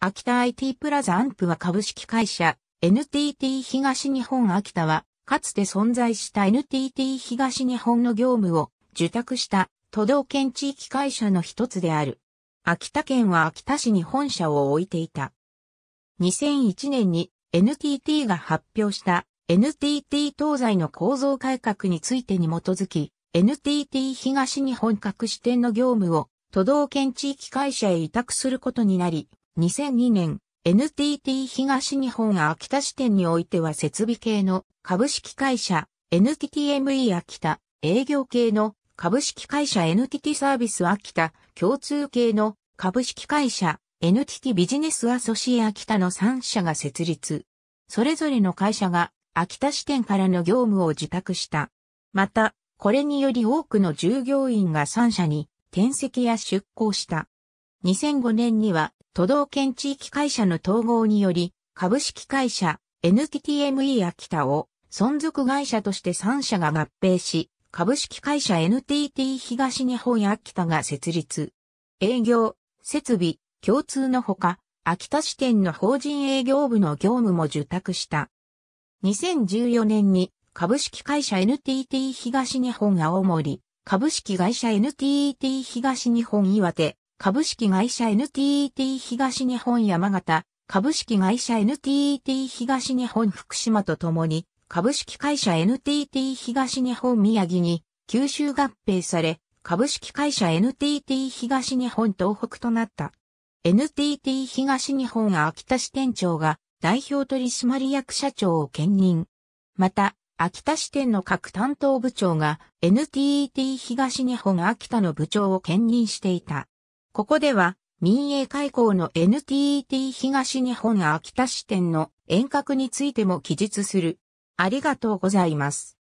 秋田 IT プラザアンプは株式会社 NTT 東日本秋田は、かつて存在した NTT 東日本の業務を受託した都道県地域会社の一つである。秋田県は秋田市に本社を置いていた。2001年に NTT が発表した NTT 東西の構造改革についてに基づき、NTT 東日本各支店の業務を都道県地域会社へ委託することになり、2002年、NTT 東日本秋田支店においては設備系の株式会社 NTTME 秋田、営業系の株式会社 NTT サービス秋田、共通系の株式会社 NTT ビジネスアソシエ秋田の3社が設立。それぞれの会社が秋田支店からの業務を受託した。また、これにより多くの従業員が3社に転籍や出向した。2005年には都道県地域会社の統合により、株式会社 NTTME 秋田を存続会社として3社が合併し、株式会社 NTT 東日本秋田が設立。営業、設備、共通のほか、秋田支店の法人営業部の業務も受託した。2014年に株式会社 NTT 東日本青森、株式会社 NTT 東日本岩手、株式会社 NTT 東日本山形、株式会社 NTT 東日本福島とともに、株式会社 NTT 東日本宮城に九州合併され、株式会社 NTT 東日本東北となった。NTT 東日本秋田支店長が代表取締役社長を兼任。また、秋田支店の各担当部長が NTT 東日本秋田の部長を兼任していた。ここでは民営開港の NTT 東日本秋田支店の遠隔についても記述する。ありがとうございます。